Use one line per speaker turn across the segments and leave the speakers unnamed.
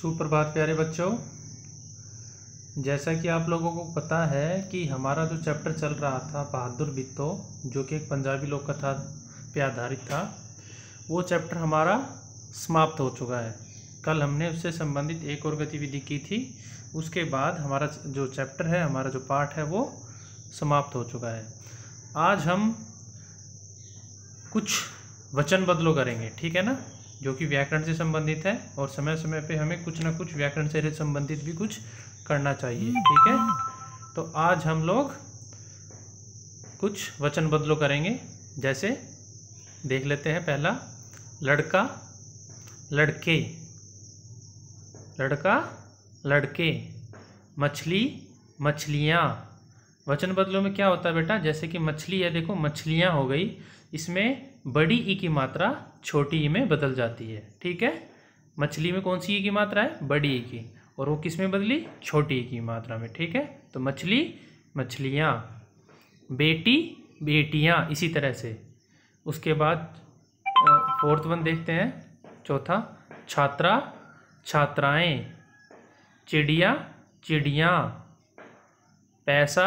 सुप्रभात प्यारे बच्चों जैसा कि आप लोगों को पता है कि हमारा जो चैप्टर चल रहा था बहादुर बित्तो जो कि एक पंजाबी लोक कथा पे आधारित था वो चैप्टर हमारा समाप्त हो चुका है कल हमने उससे संबंधित एक और गतिविधि की थी उसके बाद हमारा जो चैप्टर है हमारा जो पाठ है वो समाप्त हो चुका है आज हम कुछ वचन बदलो करेंगे ठीक है ना जो कि व्याकरण से संबंधित है और समय समय पे हमें कुछ ना कुछ व्याकरण से संबंधित भी कुछ करना चाहिए ठीक है तो आज हम लोग कुछ वचन बदलो करेंगे जैसे देख लेते हैं पहला लड़का लड़के लड़का लड़के मछली मछलियाँ वचन बदलों में क्या होता है बेटा जैसे कि मछली है देखो मछलियाँ हो गई इसमें बड़ी ई की मात्रा छोटी ई में बदल जाती है ठीक है मछली में कौन सी ई की मात्रा है बड़ी ई की और वो किस में बदली छोटी ई की मात्रा में ठीक है तो मछली मछलियाँ बेटी बेटियाँ इसी तरह से उसके बाद फोर्थ वन देखते हैं चौथा छात्रा छात्राएं चिड़िया चिड़िया पैसा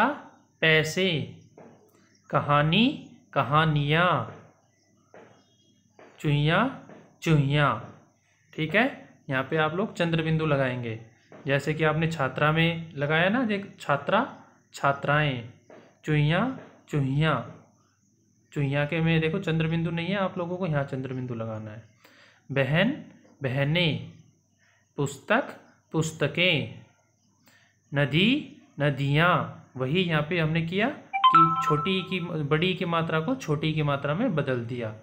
पैसे कहानी कहानियाँ चुहिया चुहिया ठीक है यहाँ पे आप लोग चंद्र बिंदु लगाएंगे जैसे कि आपने छात्रा में लगाया ना देख छात्रा छात्राएं चुहिया चुहिया चुहिया के में देखो चंद्र बिंदु नहीं है आप लोगों को यहाँ चंद्र बिंदु लगाना है बहन बहने पुस्तक पुस्तकें नदी नदियाँ वही यहाँ पे हमने किया कि छोटी की बड़ी की मात्रा को छोटी की मात्रा में बदल दिया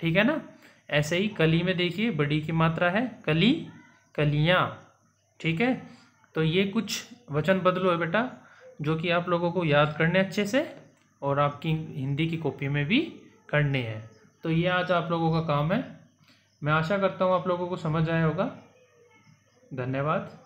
ठीक है ना ऐसे ही कली में देखिए बड़ी की मात्रा है कली कलियाँ ठीक है तो ये कुछ वचन बदलो है बेटा जो कि आप लोगों को याद करने अच्छे से और आपकी हिंदी की कॉपी में भी करने हैं तो ये आज आप लोगों का काम है मैं आशा करता हूँ आप लोगों को समझ आया होगा धन्यवाद